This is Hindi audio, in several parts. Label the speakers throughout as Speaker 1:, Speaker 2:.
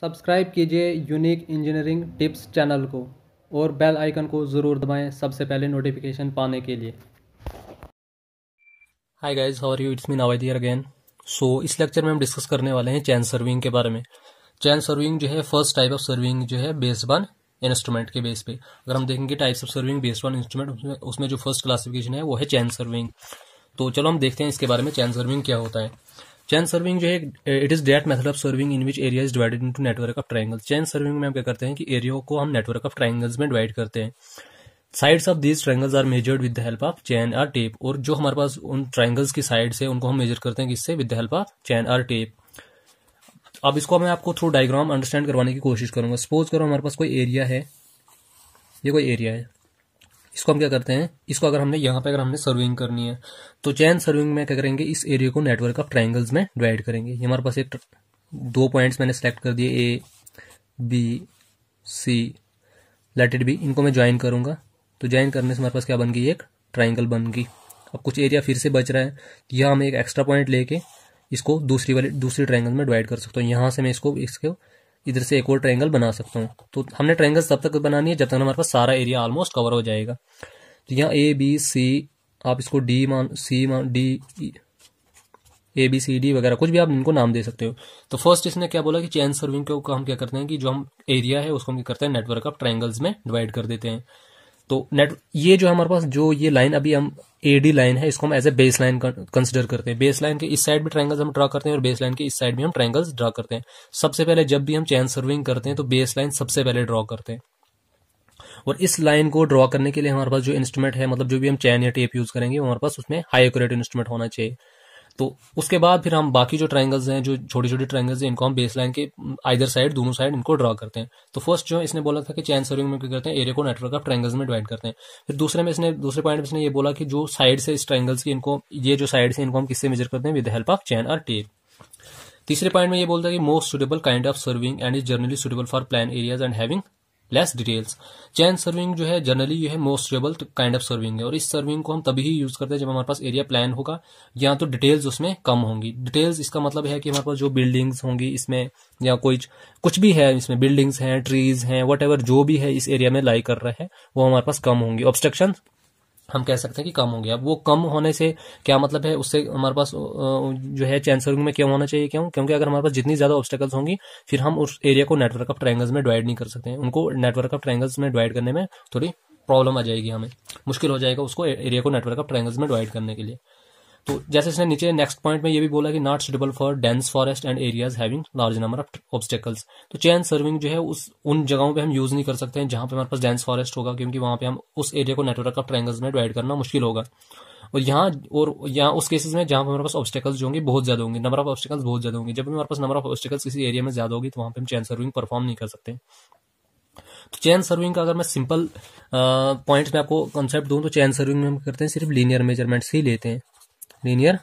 Speaker 1: सब्सक्राइब कीजिए यूनिक इंजीनियरिंग टिप्स चैनल को और बेल आइकन को ज़रूर दबाएं सबसे पहले नोटिफिकेशन पाने के लिए hi guys how are you it's me Navad again so इस लेक्चर में हम डिस्कस करने वाले हैं चैन सर्विंग के बारे में चैन सर्विंग जो है फर्स्ट टाइप ऑफ सर्विंग जो है बेस्ड ऑन इंस्ट्रूमेंट के बेस पे अगर हम देखेंगे types of surveying based on instrument उसमें जो फर्स्ट क्लासिफिकेशन है वो है चैन सर्विंग तो चलो हम देखते हैं इसके बारे में चैन सर्विंग क्या होता है चैन सर्विंग जो है it is that method of surveying in which area is divided into network of triangles chain surveying में हम क्या करते हैं कि एरिया को हम नेटवर्क ऑफ ट्राइंगल्स में डिवाइड करते हैं sides of these triangles are measured with the help of chain or tape और जो हमारे पास उन ट्राइंगल्स की साइड्स है उनको हम मेजर करते हैं किससे with the help of chain or tape अब इसको मैं आपको थ्रू डायग्राम अंडरस्टैंड करवाने की कोशिश करूंगा सपोज करो हमारे पास कोई एरिया है ये कोई एरिया है इसको हम क्या करते हैं इसको अगर हमने यहाँ पे अगर हमने सर्विंग करनी है तो चैन सर्विंग में क्या करेंगे इस एरिया को नेटवर्क ऑफ ट्राइंगल्स में डिवाइड करेंगे हमारे पास एक दो पॉइंट्स मैंने सेलेक्ट कर दिए A B C let it be इनको मैं ज्वाइन करूंगा तो ज्वाइन करने से हमारे पास क्या बन गई एक ट्राइंगल बन गई अब कुछ एरिया फिर से बच रहा है यह हम एक एक्स्ट्रा पॉइंट लेके इसको दूसरी वाले दूसरी ट्राइंगल में डिवाइड कर सकते हैं यहाँ से मैं इसको इसको ಇದರ سے ایک ಟ್ರಯಾಂಗಲ್ ಬನಾ ಸಕ್ತಾ ہوں۔ ತೋ ಹಮ್ನೆ ಟ್ರಯಾಂಗಲ್ ಸಬ್ ತಕ್ ಬನಾನಿ ಹೈ ಜತನ್ ಹಮಾರೆ ಪಾಸಾ ಸಾರಾ ಏರಿಯಾ ಆಲ್ಮೋಸ್ಟ್ ಕವರ್ ಹೋ ಜಾಯೇಗಾ। ತೋ ಯಹಾ ಎ ಬಿ ಸಿ ಆಪ್ ಇಸ್ಕೋ ಡಿ ಮನ್ ಸಿ ಮನ್ D E A B C D ವಗೇರಾ ಕುಚ್ ಭಿ ಆಪ್ ಇನ್ಕೋ ನಾಮ್ ದೇ ಸಕ್ತೆ ಹೋ ತೋ ಫಸ್ಟ್ ಇಸ್ನೆ ಕ್ಯಾ ಬೋಲಾ ಕಿ ಚೇನ್ ಸರ್ವೆಂಗ್ ಕೋ ಕಾಮ್ ಕ್ಯಾ ಕರ್ತೆ ಹೈ ಕಿ ಜೋ ಹಮ್ ಏರಿಯಾ ಹೈ ಉಸ್ಕೋಮ್ ಕೆ ಕರ್ತೆ ಹೈ ನೆಟ್ವರ್ಕ್ ಆಫ್ ಟ್ರಯಾಂಗಲ್ಸ್ ಮೇ ಡಿವೈಡ್ ಕರ್ ದತೆ ಹೈ। तो नेट ये जो हमारे पास जो ये लाइन अभी हम ए डी लाइन है इसको हम as a base line consider करते हैं बेस लाइन के इस साइड भी ट्राइंगल्स हम ड्रा करते हैं और बेस लाइन के इस साइड भी हम ट्राइंगल्स ड्रा करते हैं सबसे पहले जब भी हम चैन सर्विंग करते हैं तो बेस लाइन सबसे पहले ड्रॉ करते हैं और इस लाइन को ड्रॉ करने के लिए हमारे पास जो इंस्ट्रूमेंट है मतलब जो भी हम चैन या टेप यूज करेंगे हमारे पास उसमें हाई एक्यूरेट इंस्ट्रूमेंट होना चाहिए तो उसके बाद फिर हम बाकी जो ट्राइंगल्स हैं जो छोटी छोटी ट्राइंगल्स हैं इनको हम बेस लाइन के आइदर साइड दोनों साइड इनको ड्रॉ करते हैं तो फर्स्ट जो इसने बोला था कि चैन सर्विंग में क्या करते हैं एरिया को नेटवर्क ऑफ ट्राइंगल्स में डिवाइड करते हैं फिर दूसरे में इसने दूसरे पॉइंट में इसने ये बोला कि जो साइड से इस ट्राइंगल्स की इनको ये जो साइड से इनको हम किससे मेजर करते हैं विद हेल्प ऑफ चैन और टेप तीसरे पॉइंट में ये बोलता है कि most suitable kind of surveying and is generally suitable for plain areas and having less details chain surveying जो है जनरली ये है most reliable kind of surveying है और इस सर्विंग को हम तभी ही यूज़ करते हैं जब हमारे पास एरिया प्लान होगा या तो डिटेल्स उसमें कम होंगी डिटेल्स इसका मतलब है कि हमारे पास जो बिल्डिंग्स होंगी इसमें या कोई कुछ भी है इसमें बिल्डिंग्स हैं ट्रीज हैं वट जो भी है इस एरिया में लाई कर रहा है वो हमारे पास कम होंगी ऑब्स्ट्रक्शन हम कह सकते हैं कि कम हो गया अब वो कम होने से क्या मतलब है उससे हमारे पास जो है चैंसरिंग में क्यों होना चाहिए क्यों क्योंकि अगर हमारे पास जितनी ज्यादा ऑब्स्टेकल्स होंगी फिर हम उस एरिया को नेटवर्क ऑफ ट्रायंगल्स में डिवाइड नहीं कर सकते हैं उनको नेटवर्क ऑफ ट्रायंगल्स में डिवाइड करने में थोड़ी प्रॉब्लम आ जाएगी हमें मुश्किल हो जाएगा उसको एरिया को नेटवर्क ऑफ ट्रायंगल्स में डिवाइड करने के लिए तो जैसे इसने नीचे नेक्स्ट पॉइंट में ये भी बोला कि not suitable for dense forest and areas having large number of obstacles तो चैन सर्विंग जो है उस उन जगहों पे हम यूज नहीं कर सकते हैं जहां पे हमारे पास डेंस फॉरेस्ट होगा क्योंकि वहां पे हम उस एरिया को नेटवर्क ऑफ ट्रायंगल्स में डिवाइड करना मुश्किल होगा और यहाँ और यहाँ उस केसेस में जहां पर हमारे पास ऑब्स्टेकल्स होंगे बहुत ज्यादा होंगे नंबर ऑफ ऑब्स्टेकल्स बहुत ज्यादा होंगे जब हमारे पास नंबर ऑफ ऑब्स्टेकल्स किसी एरिया में ज्यादा होगी तो वहां पर हम चैन सर्विंग परफॉर्म नहीं कर सकते तो चैन सर्विंग का अगर मैं सिंपल पॉइंट में आपको कंसेप्ट दूं तो चैन सर्विंग में हम करते हैं सिर्फ लीनियर मेजरमेंट्स ही लेते हैं लीनियर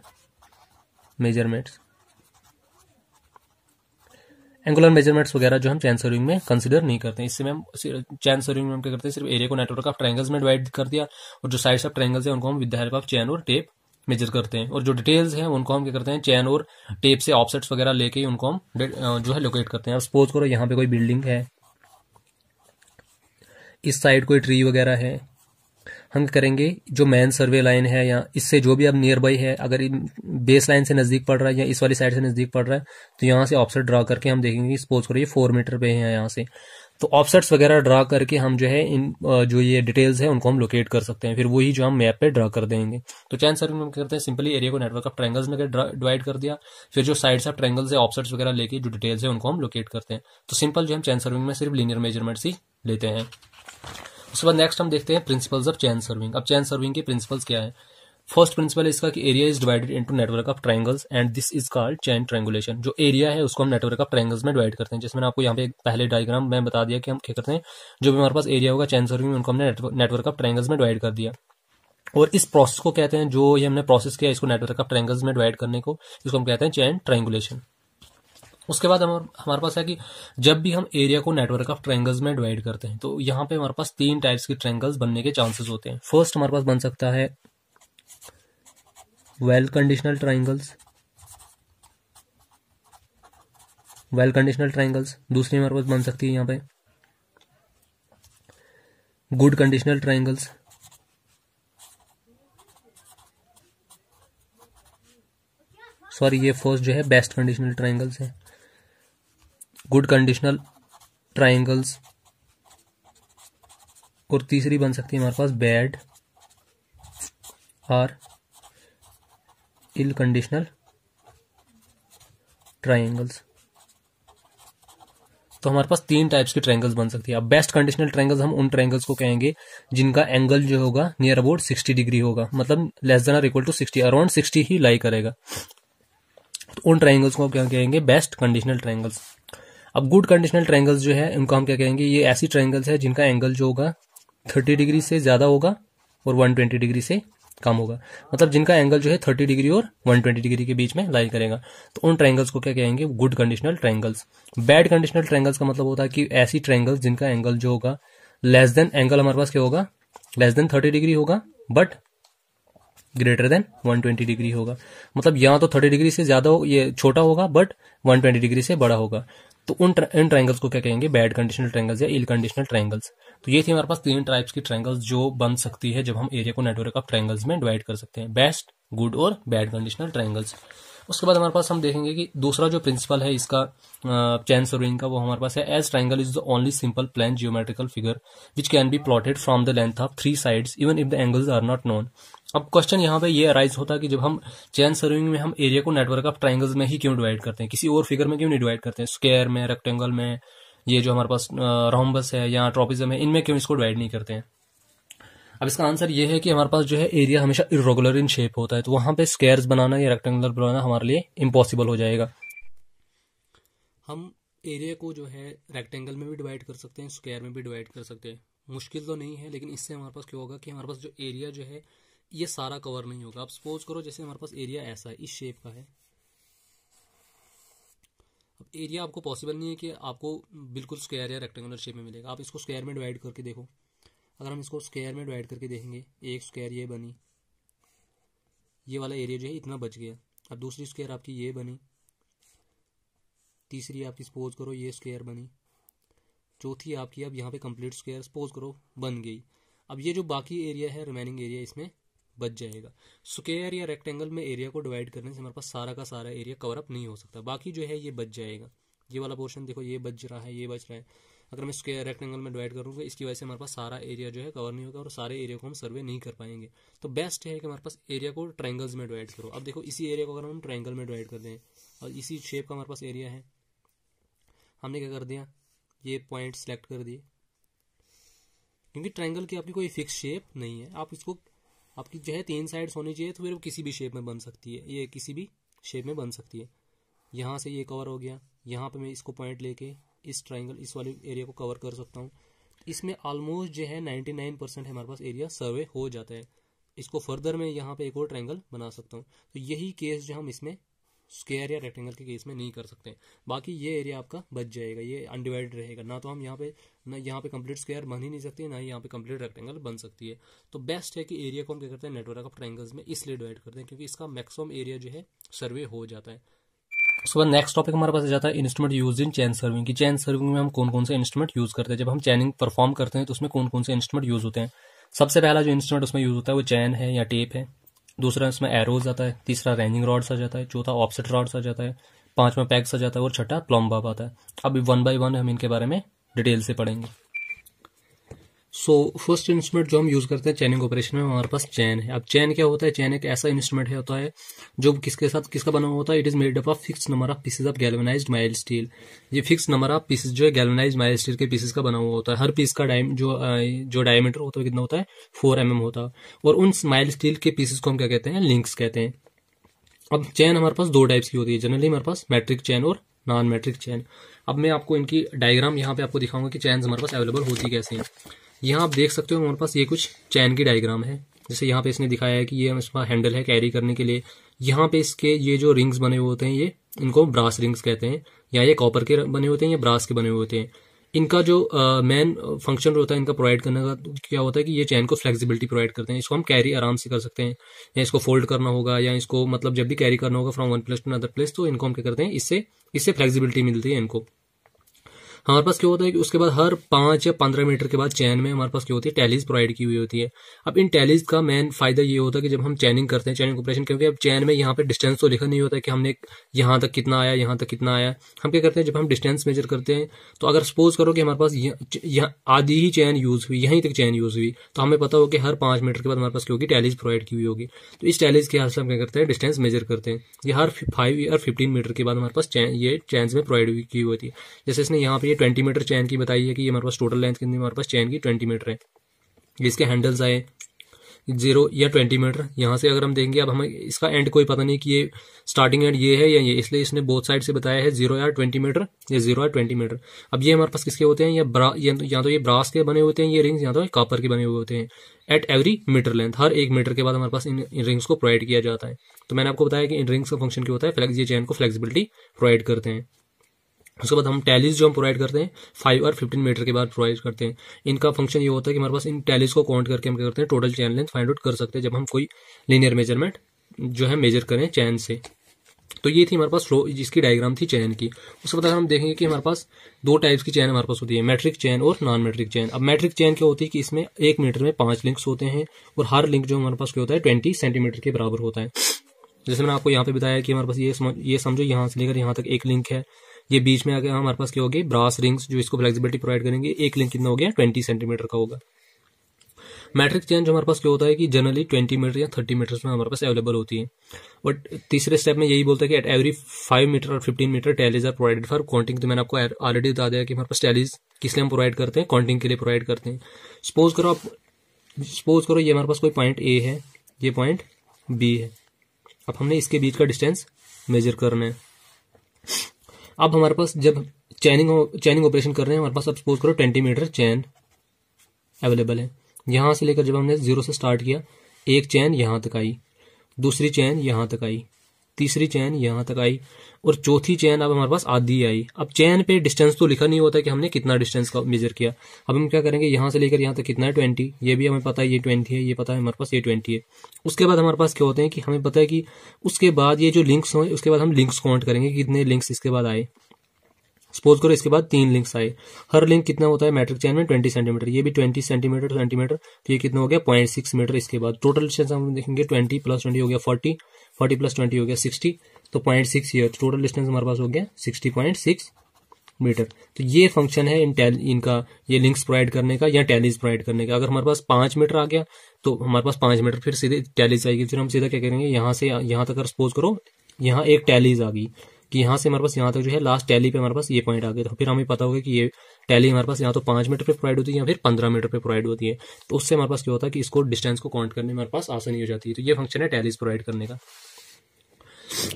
Speaker 1: मेजरमेंट्स एंगुलर मेजरमेंट्स वगैरह जो हम चैन सर्विंग में कंसिडर नहीं करते इससे मैम चैन सर्विंग में हम क्या करते हैं सिर्फ एरिया को नेटवर्क ऑफ ट्रैंगल्स में डिवाइड कर दिया और जो साइड्स ऑफ ट्रैंगल्स है उनको हम विद हेल्प ऑफ चैन और टेप मेजर करते हैं और जो डिटेल्स हैं उनको हम क्या करते हैं चैन और टेप से ऑफसेट्स वगैरह लेके उनको हम जो है लोकेट करते हैं सपोज करो यहाँ पे कोई बिल्डिंग है इस साइड कोई ट्री वगैरह है हम करेंगे जो मैन सर्वे लाइन है या इससे जो भी अब नियर बाई है अगर बेस लाइन से नज़दीक पड़ रहा है या इस वाली साइड से नज़दीक पड़ रहा है तो यहाँ से ऑफसेट ड्रा करके हम देखेंगे सपोज करो ये फोर मीटर पे है यहाँ से तो ऑफसेट्स वगैरह ड्रा करके हम जो है इन जो ये डिटेल्स है उनको हम लोकेट कर सकते हैं फिर वही जो हम मैप पे ड्रा कर देंगे तो चैन सर्विंग में करते हैं सिंपली एरिया को नेटवर्क ऑफ ट्रैंगल्स में डिवाइड कर दिया फिर जो साइड्स ऑफ ट्रैंगल्स है ऑफसेट्स वगैरह लेके जो डिटेल्स है उनको हम लोकेट करते हैं तो सिंपल जो हम चैन सर्विंग में सिर्फ लीनियर मेजरमेंट्स ही लेते हैं उसके बाद नेक्स्ट हम देखते हैं प्रिंसिपल्स ऑफ चैन सर्विंग अब चैन सर्विंग के प्रिंसिपल्स क्या है फर्स्ट प्रिंसिपल इसका कि area is divided into network of triangles and this is called chain triangulation जो एरिया है उसको हम नेटवर्क ऑफ ट्रायंगल्स में डिवाइड करते हैं जिसमें आपको यहाँ पे पहले डायग्राम मैं बता दिया कि हम क्या करते हैं जो भी हमारे पास एरिया होगा चैन सर्विंग में उनको हमने नेटवर्क ऑफ ट्रायंगल्स में डिवाइड कर दिया और इस प्रोसेस को कहते हैं जो ये हमने प्रोसेस किया इसको नेटवर्क ऑफ ट्रायंगल्स में डिवाइड करने को इसको हम कहते हैं चैन ट्रायंगुलेशन उसके बाद हमारे पास है कि जब भी हम एरिया को नेटवर्क ऑफ ट्रैंगल्स में डिवाइड करते हैं तो यहाँ पे हमारे पास तीन टाइप्स के ट्रैंगल्स बनने के चांसेस होते हैं फर्स्ट हमारे पास बन सकता है well conditional triangles well conditional triangles दूसरी हमारे पास बन सकती है यहाँ पे गुड कंडीशनल ट्राइंगल्स सॉरी ये फर्स्ट जो है बेस्ट कंडीशनल ट्राइंगल्स है गुड कंडीशनल ट्राइंगल्स और तीसरी बन सकती है हमारे पास बैड और इल कंडीशनल ट्राइंगल्स तो हमारे पास तीन टाइप्स के ट्रायंगल्स बन सकती है अब बेस्ट कंडीशनल ट्रायंगल्स हम उन ट्रायंगल्स को कहेंगे जिनका एंगल जो होगा नियर अबाउट सिक्सटी डिग्री होगा मतलब less than or equal to sixty around sixty ही लाई करेगा तो उन ट्रायंगल्स को हम क्या कहेंगे बेस्ट कंडीशनल ट्रायंगल्स अब गुड कंडीशनल ट्रायंगल्स जो है उनको हम क्या कहेंगे ये ऐसी ट्रायंगल्स है जिनका एंगल जो होगा थर्टी डिग्री से ज्यादा होगा और वन ट्वेंटी डिग्री से कम होगा मतलब जिनका एंगल जो है थर्टी डिग्री और वन ट्वेंटी डिग्री के बीच में लाइन करेगा तो उन ट्रायंगल्स को क्या कहेंगे good conditional triangles bad conditional triangles का मतलब होता है कि ऐसी ट्रायंगल्स जिनका एंगल जो होगा लेस देन एंगल हमारे पास क्या होगा लेस देन थर्टी डिग्री होगा बट ग्रेटर देन 120 डिग्री होगा मतलब यहाँ तो 30 डिग्री से ज्यादा हो ये छोटा होगा बट 120 डिग्री से बड़ा होगा तो उन इन ट्रैंगल्स को क्या कहेंगे बैड कंडीशनल ट्रैंगल्स या इल कंडीशनल ट्रैंगल्स तो ये थी हमारे पास तीन टाइप्स की ट्रैंगल्स जो बन सकती है जब हम एरिया को नेटवर्क ऑफ ट्रैंगल्स में डिवाइड कर सकते हैं बेस्ट गुड और बैड कंडीशनल ट्रैंगल्स उसके बाद हमारे पास हम देखेंगे कि दूसरा जो प्रिंसिपल है इसका चैन सर्विंग का वो हमारे पास है as triangle is the only simple plane geometrical figure which can be plotted from the length of three sides even if the angles are not known अब क्वेश्चन यहाँ पे ये अराइज होता है कि जब हम चैन सर्विंग में हम एरिया को नेटवर्क ऑफ ट्राइंगल्स में ही क्यों डिवाइड करते हैं किसी और फिगर में क्यों नहीं डिवाइड करते हैं स्क्वायर में रेक्टेंगल में ये जो हमारे पास रोम्बस है या ट्रॉपिज्म है इनमें क्यों इसको डिवाइड नहीं करते हैं अब इसका आंसर ये है कि हमारे पास जो है एरिया हमेशा इरेगुलर इन शेप होता है तो वहां पे स्केयर्स बनाना या रेक्टेंगुलर बनाना हमारे लिए इम्पॉसिबल हो जाएगा हम एरिया को जो है रेक्टेंगल में भी डिवाइड कर सकते हैं स्क्वायर में भी डिवाइड कर सकते हैं मुश्किल तो नहीं है लेकिन इससे हमारे पास क्या होगा कि हमारे पास जो एरिया जो है ये सारा कवर नहीं होगा आप सपोज करो जैसे हमारे पास एरिया ऐसा है इस शेप का है अब एरिया आपको पॉसिबल नहीं है कि आपको बिल्कुल स्क्वायर या रेक्टेंगुलर शेप में मिलेगा आप इसको स्क्वायर में डिवाइड करके देखो अगर हम इसको स्क्वायर में डिवाइड करके देखेंगे एक स्क्वायर ये बनी ये वाला एरिया जो है इतना बच गया अब दूसरी स्क्वायर आपकी ये बनी तीसरी आपकी सपोज करो ये स्क्वायर बनी चौथी आपकी अब यहाँ पे कंप्लीट स्क्वायर सपोज करो बन गई अब ये जो बाकी एरिया है रिमेनिंग एरिया इसमें बच जाएगा स्क्वेयर या रेक्टेंगल में एरिया को डिवाइड करने से हमारे पास सारा का सारा एरिया कवर अप नहीं हो सकता बाकी जो है ये बच जाएगा ये वाला पोर्शन देखो ये बच रहा है ये बच रहा है अगर मैं स्क्वेयर रेक्टेंगल में डिवाइड करूँगा इसकी वजह से हमारे पास सारा एरिया जो है कवर नहीं होगा और सारे एरिया को हम सर्वे नहीं कर पाएंगे तो बेस्ट है कि हमारे पास एरिया को ट्राइंगल्स में डिवाइड करो अब देखो इसी एरिया को अगर हम ट्राइंगल में डिवाइड कर दें और इसी शेप का हमारे पास एरिया है हमने क्या कर दिया ये पॉइंट सेलेक्ट कर दिए क्योंकि ट्राइंगल की आपकी कोई फिक्स शेप नहीं है आप इसको आपकी जो है तीन साइड्स होनी चाहिए तो फिर वो किसी भी शेप में बन सकती है ये किसी भी शेप में बन सकती है यहाँ से ये कवर हो गया यहाँ पे मैं इसको पॉइंट लेके इस ट्राइंगल इस वाले एरिया को कवर कर सकता हूँ इसमें ऑलमोस्ट जो है नाइन्टी नाइन परसेंट हमारे पास एरिया सर्वे हो जाता है इसको फर्दर में यहाँ पे एक और ट्राइंगल बना सकता हूँ तो यही केस जो हम इसमें स्क्वेयर या रेक्टेंगल के केस में नहीं कर सकते बाकी ये एरिया आपका बच जाएगा ये अनडिवाइडेड रहेगा ना तो हम यहाँ पे ना यहाँ पे कंप्लीट स्क्वायर बन ही नहीं सकती ना ही यहाँ पे कंप्लीट रेक्टेंगल बन सकती है तो बेस्ट है कि एरिया को हम क्या करते हैं नेटवर्क ऑफ ट्राइंगल्स में इसलिए डिवाइड करते हैं क्योंकि इसका मैक्सिमम एरिया जो है सर्वे हो जाता है उसके बाद नेक्स्ट टॉपिक हमारे पास जाता है instrument used in chain surveying की चैन सर्विंग में हम कौन कौन से इंस्ट्रूमेंट यूज करते हैं जब हम चैनिंग परफॉर्म करते हैं तो उसमें कौन कौन से इंस्ट्रूमेंट यूज होते हैं सबसे पहला जो इंस्ट्रूमेंट उसमें यूज होता है वो चैन है या टेप है दूसरा इसमें एरोज आता है तीसरा रेंजिंग रॉड्स आ जाता है चौथा ऑफसेट रॉड्स आ जाता है पांचवा पैक्स आ जाता है और छठा प्लम्बाप आता है अभी वन बाय वन हम इनके बारे में डिटेल से पढ़ेंगे सो फर्स्ट इंस्ट्रूमेंट जो हम यूज़ करते हैं चैनिंग ऑपरेशन में हमारे पास चैन है अब चैन क्या होता है चैन एक ऐसा इंस्ट्रूमेंट होता है जो किसके साथ किसका बना हुआ होता है it is made up of fix number of pieces of galvanise mild steel ये फिक्स नंबर ऑफ पीसेज जो है गैल्वनाइज माइल स्टील के पीसेज का बना हुआ होता है हर पीस का डायम जो जो डायमीटर होता है कितना होता है फोर एम mm होता है और उन माइल स्टील के पीसेज को हम क्या कहते हैं लिंक्स कहते हैं अब चैन हमारे पास दो टाइप्स की होती है जनरली हमारे पास मैट्रिक चैन और नॉन मैट्रिक चैन अब मैं आपको इनकी डायग्राम यहाँ पे आपको दिखाऊंगा कि चैन हमारे पास अवेलेबल होती कैसे हैं यहाँ आप देख सकते हो हमारे पास ये कुछ चैन की डायग्राम है जैसे यहाँ पे इसने दिखाया है कि ये इसका हैंडल है कैरी करने के लिए यहाँ पे इसके ये जो रिंग्स बने हुए होते हैं ये इनको ब्रास रिंग्स कहते हैं या ये कॉपर के बने होते हैं या ब्रास के बने हुए होते हैं इनका जो मेन फंक्शन होता है इनका प्रोवाइड करने का तो क्या होता है कि ये चैन को फ्लेक्सिबिलिटी प्रोवाइड करते हैं इसको हम कैरी आराम से कर सकते हैं या इसको फोल्ड करना होगा या इसको मतलब जब भी कैरी करना होगा from one place to other place तो इनको हम क्या करते हैं इससे इससे फ्लेक्सिबिलिटी मिलती है इनको हमारे पास क्या होता है कि उसके बाद हर पांच या पंद्रह मीटर के बाद चैन में हमारे पास क्या होती है टैलीज प्रोवाइड की हुई होती है अब इन टैलीज का मेन फायदा ये होता है कि जब हम चैनिंग करते हैं चैनिंग ऑपरेशन क्योंकि अब चैन में यहाँ पर डिस्टेंस तो लिखा नहीं होता कि हमने यहाँ तक कितना आया यहाँ तक कितना आया हम क्या करते हैं जब हम डिस्टेंस मेजर करते हैं तो अगर सपोज करो कि हमारे पास आधी ही चैन यूज हुई यहीं तक चैन यूज हुई तो हमें पता हो कि हर पांच मीटर के बाद हमारे पास क्या होगी टैलीज प्रोवाइड की हुई होगी तो इस टैलीज के हिसाब से हम क्या करते हैं डिस्टेंस मेजर करते हैं ये हर फाइव या फिफ्टीन मीटर के बाद हमारे पास ये चैन में प्रोवाइड की हुई होती है जैसे इसने यहाँ पे ये ट्वेंटी मीटर चैन की बताई है कि ये हमारे पास टोटल लेंथ कितनी हमारे पास चैन की ट्वेंटी मीटर है इसके हैंडल्स आए जीरो या ट्वेंटी मीटर यहाँ से अगर हम देंगे अब हमें इसका एंड कोई पता नहीं कि ये स्टार्टिंग एंड ये है या ये इसलिए इसने बोथ साइड से बताया है जीरो या ट्वेंटी मीटर या जीरो या ट्वेंटी मीटर अब ये हमारे पास किसके होते हैं या ब्रा तो, या तो ये ब्रास के बने होते हैं ये रिंग्स या तो कापर के बने हुए होते हैं एट एवरी मीटर लेंथ हर एक मीटर के बाद हमारे पास इन, इन रिंग्स को प्रोवाइड किया जाता है तो मैंने आपको बताया कि इन रिंग्स का फंक्शन क्या होता है फ्लेक्स ये चैन को फ्लेक्सिबिलिटी प्रोवाइड करते हैं उसके बाद हम टैलीज जो हम प्रोवाइड करते हैं फाइव और फिफ्टीन मीटर के बाद प्रोवाइड करते हैं इनका फंक्शन ये होता है कि हमारे पास इन टैलीज को काउंट करके हम क्या करते हैं total chain length find out कर सकते हैं जब हम कोई लीनियर मेजरमेंट जो है मेजर करें चैन से तो ये थी हमारे पास फ्लो जिसकी डायग्राम थी चैन की उसके बाद हम देखेंगे कि हमारे पास दो टाइप्स की चैन हमारे पास होती है मैट्रिक चैन और नॉन मैट्रिक चैन अब मैट्रिक चैन क्या होती है कि इसमें एक मीटर में पांच लिंक्स होते हैं और हर लिंक जो हमारे पास क्या होता है ट्वेंटी सेंटीमीटर के बराबर होता है जैसे मैंने आपको यहाँ पे बताया कि हमारे पास ये समझ ये समझो यहाँ से लेकर यहाँ तक एक लिंक है ये बीच में आ गया हमारे पास क्या हो गया ब्रास रिंग्स जो इसको फ्लेक्सिबिलिटी प्रोवाइड करेंगे एक लिंक कितना हो गया ट्वेंटी सेंटीमीटर का होगा मैट्रिक चेंज हमारे पास क्या होता है कि जनरली ट्वेंटी मीटर या थर्टी मीटर में हमारे पास अवेलेबल होती है बट तीसरे स्टेप में यही बोलता है कि एट एवरी फाइव मीटर और fifteen metre tallies are provided for counting तो मैंने आपको ऑलरेडी बता दिया कि हमारे पास टैलीज किस लिए हम प्रोवाइड करते हैं काउंटिंग के लिए प्रोवाइड करते हैं सपोज करो आप सपोज करो ये हमारे पास कोई पॉइंट ए है ये पॉइंट बी है अब हमने इसके बीच का डिस्टेंस मेजर करना है अब हमारे पास जब चैनिंग चैनिंग ऑपरेशन कर रहे हैं हमारे पास अब सपोज करो ट्वेंटी मीटर चैन अवेलेबल है यहां से लेकर जब हमने जीरो से स्टार्ट किया एक चैन यहां तक आई दूसरी चैन यहां तक आई तीसरी चैन यहाँ तक आई और चौथी चैन अब हमारे पास आधी आई अब चैन पे डिस्टेंस तो लिखा नहीं होता कि हमने कितना डिस्टेंस का मेजर किया अब हम क्या करेंगे यहाँ से लेकर यहाँ तक कितना है ट्वेंटी ये भी हमें पता है ये ट्वेंटी है ये पता है हमारे पास ये ट्वेंटी है उसके बाद हमारे पास क्या होते हैं कि हमें पता है कि उसके बाद ये जो लिंक्स हो उसके बाद हम लिंक्स काउंट करेंगे कितने लिंक्स इसके बाद आए सपोज करो इसके बाद तीन लिंक्स आए हर लिंक कितना होता है मैट्रिक चैन में ट्वेंटी सेंटीमीटर ये भी ट्वेंटी सेंटीमीटर सेंटीमीटर तो ये कितना हो गया पॉइंट सिक्स मीटर इसके बाद टोटल डिस्टेंस हम देखेंगे ट्वेंटी प्लस ट्वेंटी हो गया फोर्टी फोर्टी प्लस ट्वेंटी हो गया सिक्सटी तो पॉइंट सिक्स ये टोटल डिस्टेंस हमारे पास हो गया सिक्सटी पॉइंट सिक्स मीटर तो ये फंक्शन है इन टेल इनका ये लिंक्स प्रोवाइड करने का या टैलीज प्रोवाइड करने का अगर हमारे पास पांच मीटर आ गया तो हमारे पास पांच मीटर फिर सीधे टैलीज आएगी फिर हम सीधा क्या करेंगे यहां से यहां तक अगर सपोज करो यहां एक टैलीज आ गई कि यहां से हमारे पास यहां तक जो है लास्ट टैली पे हमारे पास ये पॉइंट आ गया तो फिर हमें पता होगा कि ये टैली हमारे पास यहां तो पांच मीटर पे प्रोवाइड होती है या फिर पंद्रह मीटर पे प्रोवाइड होती है तो उससे हमारे पास क्या होता है कि इसको डिस्टेंस को काउंट करने में हमारे पास आसानी हो जाती है तो ये फंक्शन है टैलीज प्रोवाइड करने का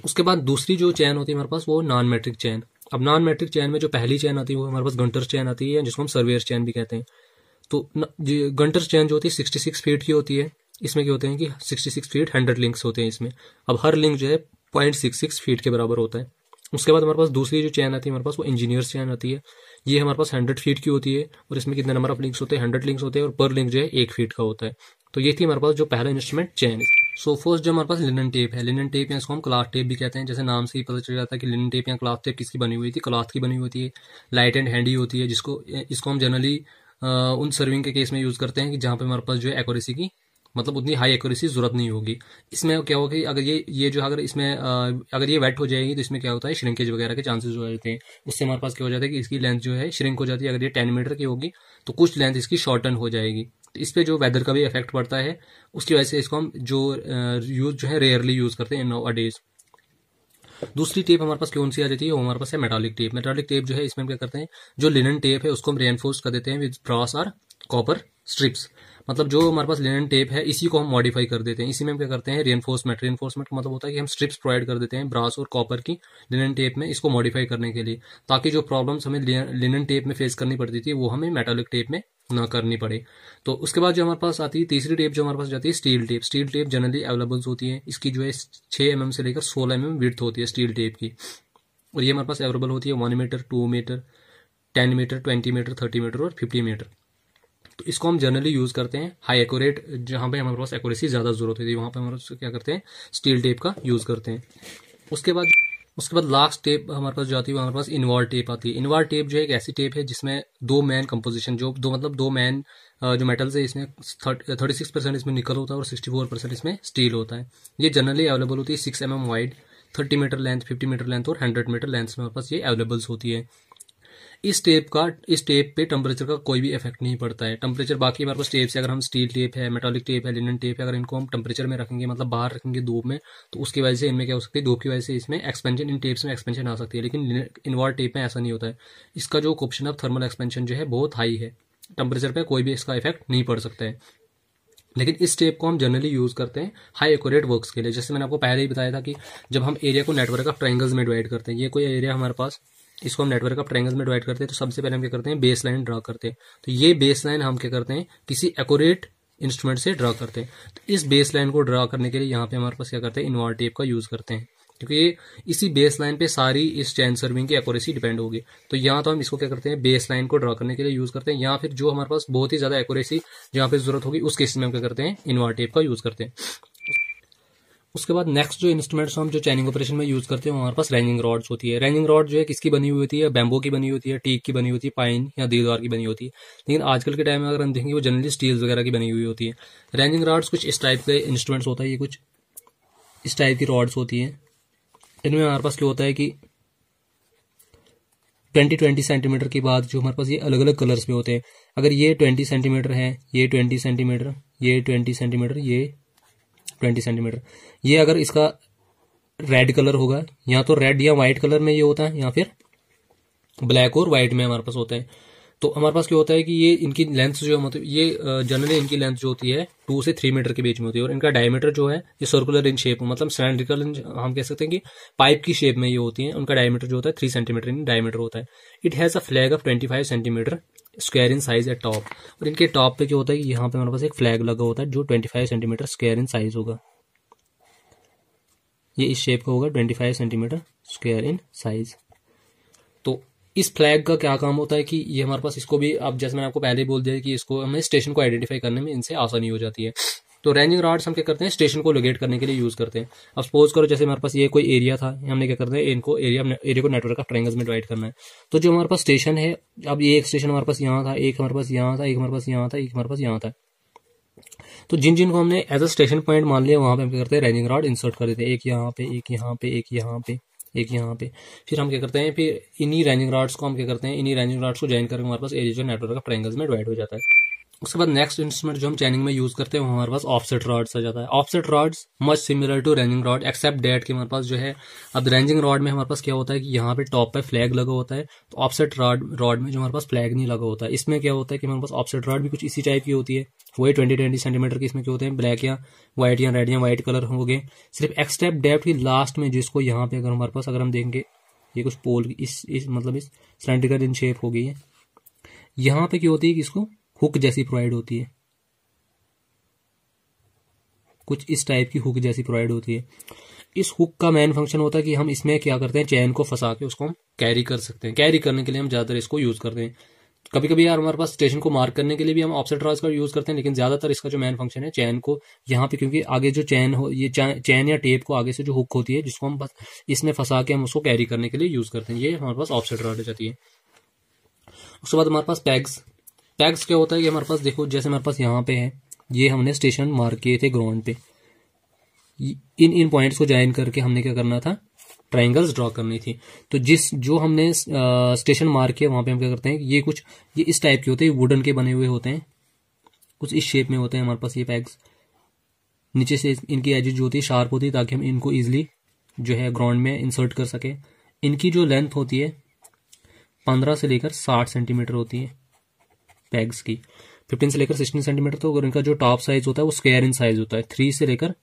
Speaker 1: उसके बाद दूसरी जो चैन होती है हमारे पास वो नॉन मेट्रिक चैन अब नॉन मेट्रिक चैन में जो पहली चैन आती है वो हमारे पास गंटर चैन आती है जिसको हम सर्वेयर चैन भी कहते हैं तो गंटर चैन जो होती है सिक्सटी सिक्स फीट की होती है इसमें क्या होते हैं कि sixty six feet hundred links होते हैं इसमें अब हर लिंक जो है पॉइंट सिक्स सिक्स फीट के बराबर होता है उसके बाद हमारे पास दूसरी जो चैन आती है हमारे पास वो इंजीनियर्स चैन आती है ये हमारे पास हंड्रेड फीट की होती है और इसमें कितने नंबर ऑफ लिंक्स होते हैं हंड्रेड लिंक्स होते हैं और पर लिंक जो है एक फीट का होता है तो ये थी हमारे पास जो पहला इंस्ट्रूमेंट चैन सो फर्स्ट जो हमारे पास लिनन टेप है लिनन टेप या इसको हम क्लाथ टेप भी कहते हैं जैसे नाम से ही पता चल जाता है कि लिनन टेप या क्लाथ टेप किसकी बनी हुई थी क्लाथ की बनी होती है लाइट एंड हैंडी होती है जिसको इसको हम जनरली उन सर्विंग के केस में यूज़ करते हैं कि जहाँ पे हमारे पास जो है एक्यूरेसी की मतलब उतनी हाई एक्यूरेसी जरूरत नहीं होगी इसमें क्या होगा कि अगर ये ये जो अगर इसमें अगर ये वेट हो जाएगी तो इसमें क्या होता है श्रिंकेज वगैरह के चांसेस हो जाते हैं उससे हमारे पास क्या हो जाता है कि इसकी लेंथ जो है श्रिंक हो जाती है अगर ये टेन मीटर की होगी तो कुछ लेंथ इसकी शॉर्टन हो जाएगी इस पर जो वेदर का भी इफेक्ट पड़ता है उसकी वजह से इसको हम जो यूज़ जो है रेयरली यूज़ करते हैं इन डेज दूसरी टेप हमारे पास कौन सी आ जाती है वो हमारे पास है मेटालिक टेप मेटालिक टेप जो है इसमें हम क्या करते हैं जो लिनन टेप है उसको हम रेनफोर्स कर देते हैं विद ब्रास और कॉपर स्ट्रिप्स मतलब जो हमारे पास लिनन टेप है इसी को हम मॉडिफाई कर देते हैं इसी में हम क्या करते हैं रेनफोर्समेंट रेनफोर्समेंट मतलब होता है कि हम स्ट्रिप्स प्रोवाइड कर देते हैं ब्रास और कॉपर की लिनन टेप में इसको मॉडिफाई करने के लिए ताकि जो प्रॉब्लम्स हमें लिनन टेप में फेस करनी पड़ती थी वो हमें मेटालिक टेप में ना करनी पड़े तो उसके बाद जो हमारे पास आती है तीसरी टेप जो हमारे पास जाती है steel tape steel tape generally available होती है इसकी जो है छह एम mm से लेकर सोलह एम mm एम होती है स्टील टेप की और ये हमारे पास अवेलेबल होती है one metre two metre ten metre twenty metre thirty metre और फिफ्टी मीटर तो इसको हम जनरली यूज़ करते हैं हाई एकोरेट जहां पे हमारे पास एक्यूरेसी ज़्यादा ज़रूरत होती है वहां पे हमारे पास क्या करते हैं स्टील टेप का यूज़ करते हैं उसके बाद उसके बाद लास्ट टेप हमारे पास जो है हमारे पास इन्वॉल टेप आती है इन्वॉल्व टेप जो है एक ऐसी टेप है जिसमें दो मैन कंपोजिशन जो दो मतलब दो मैन जो मेटल्स है इसमें थर्टी सिक्स परसेंट इसमें निकल होता है और सिक्सटी फोर परसेंट इसमें स्टील होता है ये जनरली अवेलेबल होती है six M M wide thirty metre length fifty metre length और हंड्रेड मीटर लेंथ में हमारे पास ये अवेलेबल्स होती है इस टेप का इस टेप पे टेम्परेचर का कोई भी इफेक्ट नहीं पड़ता है टेम्परेचर बाकी हमारे पास टेप से अगर हम स्टील टेप है मेटालिक टेप है लिनन टेप है अगर इनको हम टेम्परेचर में रखेंगे मतलब बाहर रखेंगे धूप में तो उसकी वजह से इनमें क्या हो सकती है धूप की वजह से इसमें एक्सपेंशन इन टेप्स में एक्सपेंशन आ सकती है लेकिन इनवॉल्व टेप में ऐसा नहीं होता है इसका जो ऑप्शन ऑफ थर्मल एक्सपेंशन जो है बहुत हाई है टेम्परेचर पर कोई भी इसका इफेक्ट नहीं पड़ सकता है लेकिन इस टेप को हम जनरली यूज़ करते हैं हाई एक्यूरेट वर्क्स के लिए जैसे मैंने आपको पहले ही बताया था कि जब हम एरिया को नेटवर्क ऑफ ट्राइंगल्स में डिवाइड करते हैं ये कोई एरिया हमारे पास इसको हम नेटवर्क ऑफ ट्रायंगल्स में डिवाइड करते हैं तो सबसे पहले हम क्या करते हैं बेस लाइन ड्रा करते हैं तो ये बेस लाइन हम क्या करते हैं किसी एकोरेट इंस्ट्रूमेंट से ड्रा करते हैं तो इस बेस लाइन को ड्रा करने के लिए यहाँ पे हमारे पास क्या करते हैं इन्वार टेप का यूज़ करते हैं क्योंकि इसी बेस लाइन पे सारी इस चैन सर्विंग की एकोरेसी डिपेंड होगी तो यहाँ तो हम इसको क्या करते हैं बेस लाइन को ड्रा करने के लिए यूज़ करते हैं या फिर जो हमारे पास बहुत ही ज़्यादा एकोरेसी जहाँ पे जरूरत होगी उस केस में हम क्या करते हैं इन्वार टेप का यूज़ करते हैं उसके बाद नेक्स्ट जो इंस्ट्रूमेंट्स हम जो चैनिंग ऑपरेशन में यूज करते हैं हमारे पास रेंजिंग रॉड्स होती है रेंजिंग रॉड जो है किसकी बनी हुई होती है बैम्बो की बनी होती है टीक की बनी होती है पाइन या दीदवार की बनी होती है लेकिन आजकल के टाइम में अगर हम देखेंगे वो जनरली स्टील्स वगैरह की बनी हुई होती है रेंजिंग रॉड्स कुछ इस टाइप के इंस्ट्रूमेंट्स होता है ये कुछ इस टाइप की रॉड्स होती है इनमें हमारे पास क्या होता है कि ट्वेंटी ट्वेंटी सेंटीमीटर के बाद जो हमारे पास ये अलग अलग कलर्स में होते हैं अगर ये ट्वेंटी सेंटीमीटर है ये ट्वेंटी सेंटीमीटर ये ट्वेंटी सेंटीमीटर ये ट्वेंटी सेंटीमीटर ये अगर इसका रेड कलर होगा या तो रेड या व्हाइट कलर में ये होता है या फिर ब्लैक और व्हाइट में हमारे पास होता है तो हमारे पास क्या होता है कि ये इनकी लेंथ जो है मतलब ये जनरली इनकी लेंथ जो होती है टू से थ्री मीटर के बीच में होती है और इनका डायमीटर जो है ये सर्कुलर इन शेप मतलब सिलेंड्रिकल हम कह सकते हैं कि पाइप की शेप में ये होती है उनका डायमीटर जो होता है थ्री सेंटीमीटर इन डायमीटर होता है it has a flag of twenty five centimetre square in size at top और इनके टॉप पे क्या होता है कि यहाँ पे हमारे पास एक फ्लैग लगा होता है जो twenty five centimetre square in size होगा ये इस शेप का होगा twenty five centimetre square in size इस फ्लैग का क्या काम होता है कि ये हमारे पास इसको भी अब जैसे मैंने आपको पहले बोल दिया कि इसको हमें स्टेशन को आइडेंटिफाई करने में इनसे आसानी हो जाती है तो रेंजिंग राड्स हम क्या करते हैं स्टेशन को लोकेट करने के लिए यूज़ करते हैं अब सपोज करो जैसे हमारे पास ये कोई एरिया था हमने क्या करते हैं इनको एरिया एरिया को नेटवर्क का ट्रेंगल में डिवाइड करना है तो जो हमारे पास स्टेशन है अब ये एक स्टेशन हमारे पास यहाँ था एक हमारे पास यहाँ था एक हमारे पास यहाँ था एक हमारे पास यहाँ था तो जिन जिनको हमने एज अ स्टेशन पॉइंट मान लिया वहां पे हम क्या करते हैं रेंजिंग रॉड इंसर्ट कर देते हैं एक यहाँ पे एक यहाँ पे एक यहाँ पे एक यहाँ पे फिर हम क्या करते हैं फिर इन्हीं रेंजिंग राड्स को हम क्या करते हैं इन्हीं रेंजिंग राड्स को ज्वाइन करके हमारे पास एरिजन नेटवर्क का ट्रैंगल्स में डिवाइड हो जाता है उसके बाद नेक्स्ट इंस्ट्रूमेंट जो हम चैनिंग में यूज करते हैं वो हमारे पास ऑफसेट रॉड्स आ जाता है offset rods much similar to ranging rod except that के हमारे पास जो है अब रेंजिंग रॉड में हमारे पास क्या होता है कि यहाँ पे टॉप पे फ्लैग लगा होता है तो ऑफसेट रॉड रॉड में जो हमारे पास फ्लैग नहीं लगा होता है इसमें क्या होता है कि हमारे पास ऑफसेट रॉड भी कुछ इसी टाइप की होती है वही ट्वेंटी ट्वेंटी सेंटीमीटर की इसमें क्या होते हैं ब्लैक या व्हाइट या रेड या व्हाइट कलर हो गए सिर्फ एक्सेप्ट डेट की लास्ट में जिसको यहाँ पे अगर हमारे पास अगर हम देखेंगे ये कुछ पोल इस इस मतलब इस सिलेंड्रिकल इन शेप हो गई है यहाँ पे क्या होती है कि इसको हुक जैसी प्रोवाइड होती है कुछ इस टाइप की हुक जैसी प्रोवाइड होती है इस हुक का मेन फंक्शन होता है कि हम इसमें क्या करते हैं चैन को फंसा के उसको हम कैरी कर सकते हैं कैरी करने के लिए हम ज़्यादातर इसको यूज़ करते हैं कभी कभी यार हमारे पास स्टेशन को मार्क करने के लिए भी हम ऑफसेट ड्रॉ का यूज़ करते हैं लेकिन ज़्यादातर इसका जो मेन फंक्शन है चैन को यहाँ पे क्योंकि आगे जो चैन हो ये चैन या टेप को आगे से जो हुक होती है जिसको हम बस इसमें फंसा के हम उसको कैरी करने के लिए यूज़ करते हैं ये हमारे पास ऑफसेट ड्रॉ हो जाती है उसके बाद हमारे पास पैग्स टैक्स क्या होता है कि हमारे पास देखो जैसे हमारे पास यहाँ पे है ये हमने स्टेशन मार्क किए थे ग्राउंड पे इन इन पॉइंट्स को ज्वाइन करके हमने क्या करना था ट्राइंगल्स ड्रॉ करनी थी तो जिस जो हमने स्टेशन मार्क किया वहां पे हम क्या करते हैं ये कुछ ये इस टाइप के होते हैं वुडन के बने हुए होते हैं कुछ इस शेप में होते हैं हमारे पास ये पैग्स नीचे से इनकी एजिज जो होती है शार्प होती है ताकि हम इनको ईजिली जो है ग्राउंड में इंसर्ट कर सकें इनकी जो लेंथ होती है पंद्रह से लेकर साठ सेंटीमीटर होती है पैग्स की फिफ्टीन से लेकर सिक्सटीन सेंटीमीटर तो और इनका जो टॉप साइज होता है वो स्क्वायर इन साइज होता है थ्री से लेकर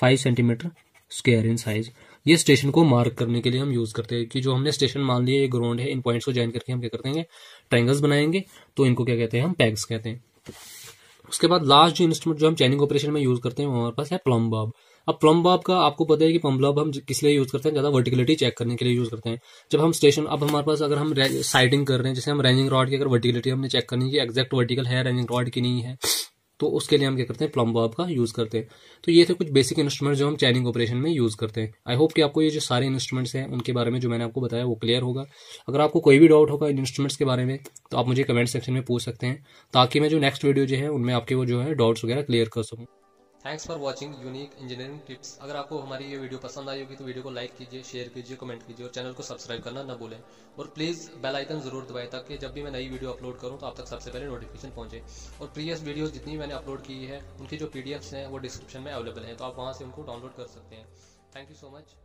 Speaker 1: five centimetre square in size ये स्टेशन को मार्क करने के लिए हम यूज करते हैं कि जो हमने स्टेशन मान लिया ये ग्राउंड है इन पॉइंट्स को ज्वाइन करके हम क्या करते हैं ट्राइंगल्स बनाएंगे तो इनको क्या कहते हैं हम पैग्स कहते हैं उसके बाद लास्ट जो इंस्ट्रूमेंट जो हम चैनिंग ऑपरेशन में यूज करते हैं हमारे पास है प्लम्ब अब प्लम बाब का आपको पता है कि प्लम हम किस लिए यूज़ करते हैं ज़्यादा वर्टिकलिटी चेक करने के लिए यूज़ करते हैं जब हम स्टेशन अब हमारे पास अगर हम साइडिंग कर रहे हैं जैसे हम रेंजिंग रॉड की अगर वर्टिकलिटी हमने चेक करनी है एग्जैक्ट वर्टिकल है रेंजिंग रॉड की नहीं है तो उसके लिए हम क्या करते हैं प्लम बाब का यूज़ करते हैं तो ये थे कुछ बेसिक इंस्ट्रूमेंट जो हम चैनिंग ऑपरेशन में यूज़ करते हैं आई होप कि आपको ये जो सारे इंस्ट्रूमेंट्स हैं उनके बारे में जो मैंने आपको बताया वो क्लियर होगा अगर आपको कोई भी डाउट होगा इन इंस्ट्रूमेंट्स के बारे में तो आप मुझे कमेंट सेक्शन में पूछ सकते हैं ताकि मैं जो नेक्स्ट वीडियो जो है उनमें आपके वो जो है डाउट्स वगैरह क्लियर कर सकूँ thanks for watching unique engineering tips अगर आपको हमारी ये वीडियो पसंद आई होगी तो वीडियो को लाइक कीजिए शेयर कीजिए कमेंट कीजिए और चैनल को सब्सक्राइब करना ना भूलें और प्लीज़ बेल आइकन जरूर दबाएं ताकि जब भी मैं नई वीडियो अपलोड करूँ तो आप तक सबसे पहले नोटिफिकेशन पहुँचे और प्रीवियस वीडियोज़ जितनी मैंने अपलोड की है उनकी जो पी हैं वो डिस्क्रिप्शन में अवेलेबल हैं तो आप वहाँ से उनको डाउनलोड कर सकते हैं थैंक यू सो मच